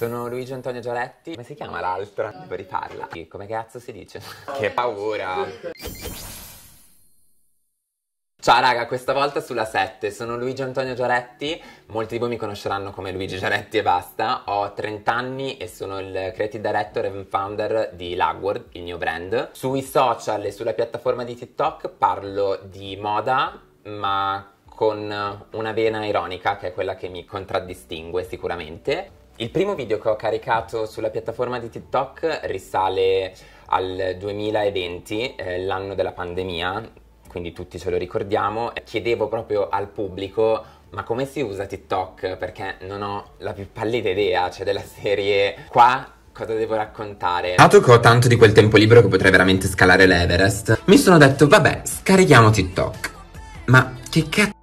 Sono Luigi Antonio Gialetti. Come si chiama l'altra? Devo riparla. Come cazzo si dice? che paura! Ciao raga, questa volta sulla 7, sono Luigi Antonio Giaretti, molti di voi mi conosceranno come Luigi Giaretti e basta, ho 30 anni e sono il creative director e founder di Lagward, il mio brand. Sui social e sulla piattaforma di TikTok parlo di moda, ma con eh, una vena ironica, che è quella che mi contraddistingue sicuramente. Il primo video che ho caricato sulla piattaforma di TikTok risale al 2020, eh, l'anno della pandemia, quindi tutti ce lo ricordiamo. Chiedevo proprio al pubblico ma come si usa TikTok? Perché non ho la più pallida idea, cioè della serie qua cosa devo raccontare. Dato che ho tanto di quel tempo libero che potrei veramente scalare l'Everest, mi sono detto vabbè, scarichiamo TikTok. Ma che cazzo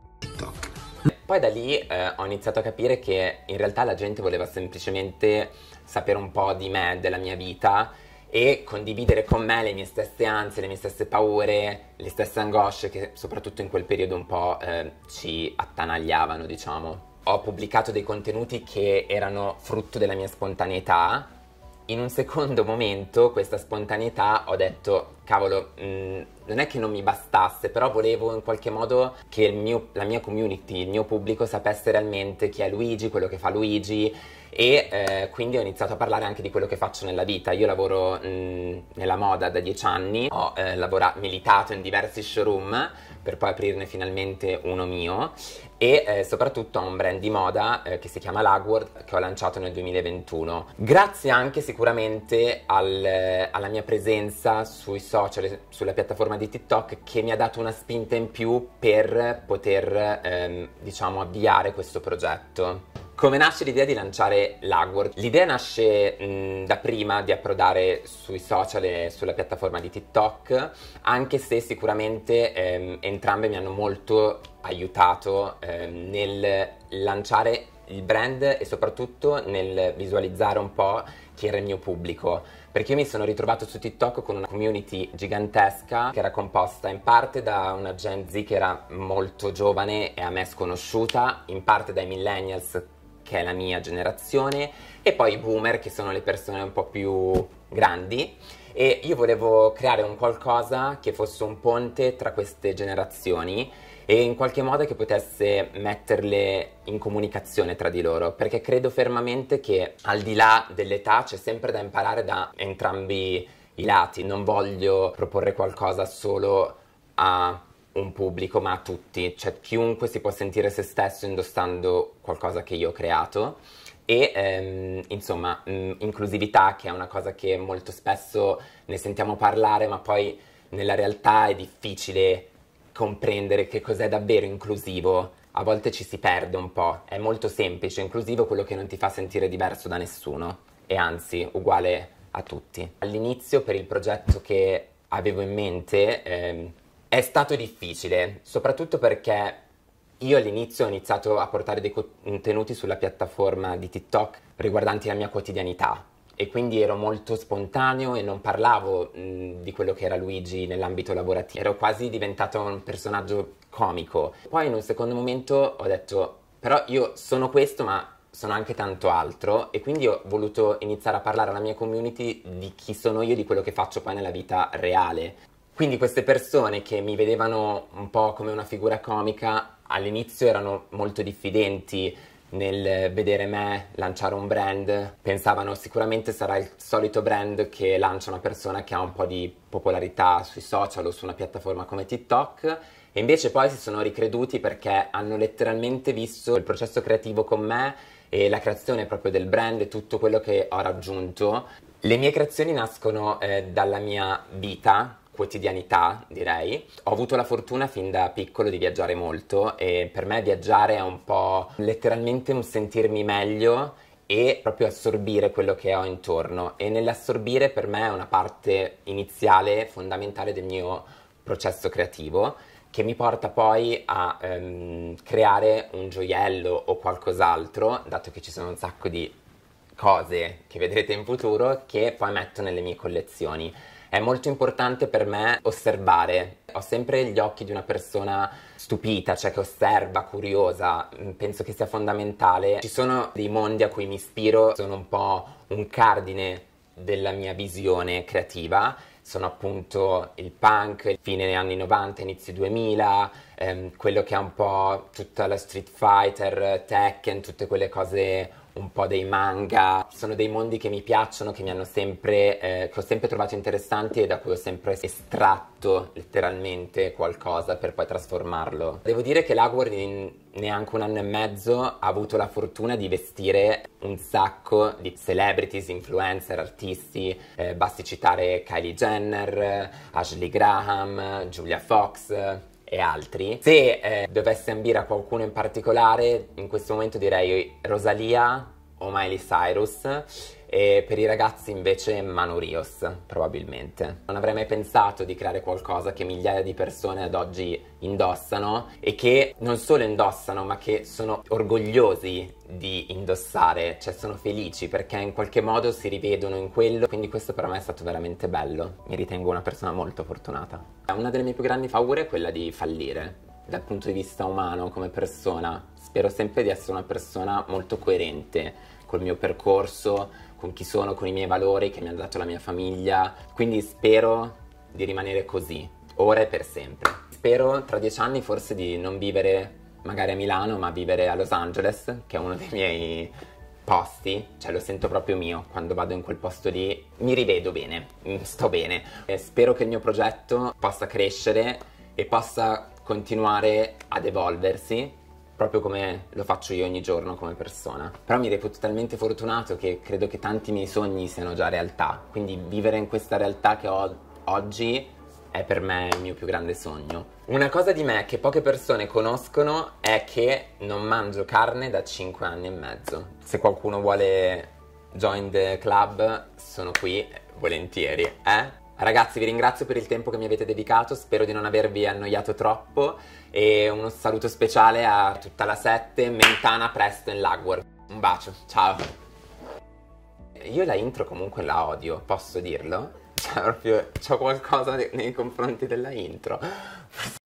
poi da lì eh, ho iniziato a capire che in realtà la gente voleva semplicemente sapere un po' di me, della mia vita e condividere con me le mie stesse ansie, le mie stesse paure, le stesse angosce che soprattutto in quel periodo un po' eh, ci attanagliavano, diciamo. Ho pubblicato dei contenuti che erano frutto della mia spontaneità. In un secondo momento questa spontaneità ho detto cavolo, mh, mm, non è che non mi bastasse, però volevo in qualche modo che mio, la mia community, il mio pubblico sapesse realmente chi è Luigi, quello che fa Luigi e eh, quindi ho iniziato a parlare anche di quello che faccio nella vita. Io lavoro mh, mm, nella moda da dieci anni, ho eh, lavorato, militato in diversi showroom per poi aprirne finalmente uno mio e eh, soprattutto ho un brand di moda eh, che si chiama Lagward che ho lanciato nel 2021. Grazie anche sicuramente al, eh, alla mia presenza sui social social, sulla piattaforma di TikTok che mi ha dato una spinta in più per poter, ehm, diciamo, avviare questo progetto. Come nasce l'idea di lanciare l'Agward? L'idea nasce mh, da prima di approdare sui social e sulla piattaforma di TikTok, anche se sicuramente ehm, entrambe mi hanno molto aiutato ehm, nel lanciare il brand e soprattutto nel visualizzare un po' chi era il mio pubblico perché io mi sono ritrovato su TikTok con una community gigantesca che era composta in parte da una Gen Z che era molto giovane e a me sconosciuta, in parte dai millennials che è la mia generazione e poi i boomer che sono le persone un po' più grandi e io volevo creare un qualcosa che fosse un ponte tra queste generazioni e in qualche modo che potesse metterle in comunicazione tra di loro, perché credo fermamente che al di là dell'età c'è sempre da imparare da entrambi i lati, non voglio proporre qualcosa solo a un pubblico, ma a tutti, cioè chiunque si può sentire se stesso indossando qualcosa che io ho creato. E ehm, insomma, mh, inclusività che è una cosa che molto spesso ne sentiamo parlare, ma poi nella realtà è difficile comprendere che cos'è davvero inclusivo. A volte ci si perde un po'. È molto semplice, inclusivo quello che non ti fa sentire diverso da nessuno e anzi uguale a tutti. All'inizio per il progetto che avevo in mente ehm, è stato difficile, soprattutto perché io all'inizio ho iniziato a portare dei contenuti sulla piattaforma di TikTok riguardanti la mia quotidianità e quindi ero molto spontaneo e non parlavo mh, di quello che era Luigi nell'ambito lavorativo, ero quasi diventato un personaggio comico. Poi in un secondo momento ho detto però io sono questo ma sono anche tanto altro e quindi ho voluto iniziare a parlare alla mia community di chi sono io, di quello che faccio poi nella vita reale. Quindi queste persone che mi vedevano un po' come una figura comica all'inizio erano molto diffidenti nel vedere me lanciare un brand, pensavano sicuramente sarà il solito brand che lancia una persona che ha un po' di popolarità sui social o su una piattaforma come TikTok e invece poi si sono ricreduti perché hanno letteralmente visto il processo creativo con me e la creazione proprio del brand e tutto quello che ho raggiunto. Le mie creazioni nascono eh, dalla mia vita, quotidianità, direi. Ho avuto la fortuna fin da piccolo di viaggiare molto e per me viaggiare è un po' letteralmente un sentirmi meglio e proprio assorbire quello che ho intorno e nell'assorbire per me è una parte iniziale, fondamentale del mio processo creativo che mi porta poi a ehm, creare un gioiello o qualcos'altro, dato che ci sono un sacco di cose che vedrete in futuro che poi metto nelle mie collezioni. È molto importante per me osservare. Ho sempre gli occhi di una persona stupita, cioè che osserva, curiosa, mm, penso che sia fondamentale. Ci sono dei mondi a cui mi ispiro, sono un po' un cardine della mia visione creativa sono appunto il punk, fine anni 90, inizio 2000, ehm, quello che è un po' tutta la street fighter, Tekken, tutte quelle cose un po' dei manga, sono dei mondi che mi piacciono, che mi hanno sempre, eh, che ho sempre trovato interessanti e da cui ho sempre estratto letteralmente qualcosa per poi trasformarlo. Devo dire che l'Hogwarts in neanche un anno e mezzo ha avuto la fortuna di vestire un sacco di celebrities, influencer, artisti, eh, basti citare Kylie Jenner, Ashley Graham, Julia Fox, e altri. Se eh, dovesse ambire a qualcuno in particolare, in questo momento direi Rosalia o Miley Cyrus e per i ragazzi invece Manu Rios probabilmente. Non avrei mai pensato di creare qualcosa che migliaia di persone ad oggi indossano e che non solo indossano ma che sono orgogliosi di indossare, cioè sono felici perché in qualche modo si rivedono in quello, quindi questo per me è stato veramente bello, mi ritengo una persona molto fortunata. Una delle mie più grandi paure è quella di fallire, dal punto di vista umano come persona, spero sempre di essere una persona molto coerente col mio percorso, con chi sono, con i miei valori che mi ha dato la mia famiglia. Quindi spero di rimanere così, ora e per sempre. Spero tra dieci anni forse di non vivere magari a Milano, ma vivere a Los Angeles, che è uno dei miei posti, cioè lo sento proprio mio, quando vado in quel posto lì mi rivedo bene, mm, sto bene. E spero che il mio progetto possa crescere e possa continuare ad evolversi proprio come lo faccio io ogni giorno come persona. Però mi reputo talmente fortunato che credo che tanti miei sogni siano già realtà, quindi vivere in questa realtà che ho oggi è per me il mio più grande sogno. Una cosa di me che poche persone conoscono è che non mangio carne da 5 anni e mezzo. Se qualcuno vuole join the club, sono qui volentieri, eh? Ragazzi vi ringrazio per il tempo che mi avete dedicato, spero di non avervi annoiato troppo e un saluto speciale a tutta la sette, Mentana, Presto Preston, Lagworth. Un bacio, ciao! Io la intro comunque la odio, posso dirlo? Cioè proprio c'ho qualcosa nei confronti della intro.